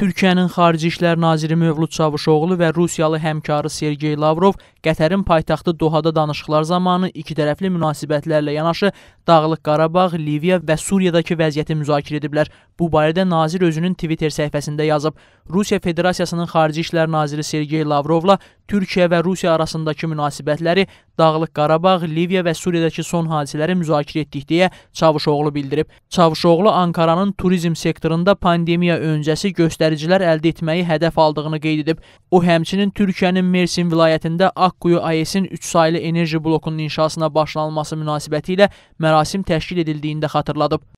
Türkiyənin Xarici İşlər naziri Mövlud Çavuşoğlu və Rusiyalı həmkarı Sergey Lavrov Qətərin paytaxtı Dohada danışıqlar zamanı ikitərəfli münasibətlərlə yanaşı Dağlıq Qarabağ, Liviya və Suriyadakı vəziyyəti müzakirə ediblər. Bu barədə nazir özünün Twitter səhifəsində yazıb. Rusiya Federasiyasının Xarici İşlər naziri Sergey Lavrovla Türkiyə və Rusiya arasındakı münasibətləri, Dağlıq Qarabağ, Liviya və Suriyadakı son hadisələri müzakirə etdik deyə Çavuşoğlu bildirib. Çavuşoğlu Ankaranın turizm sektorunda pandemiya öncəsi göstəricilər əldə etməyi hədəf aldığını qeyd edib. O həmçinin Türkiyənin Mersin vilayətində Ak Akkuyu AES-in 3 saylı enerji blokunun inşasına başlanılması münasibətilə mərasim təşkil edildiyini də xatırladıb.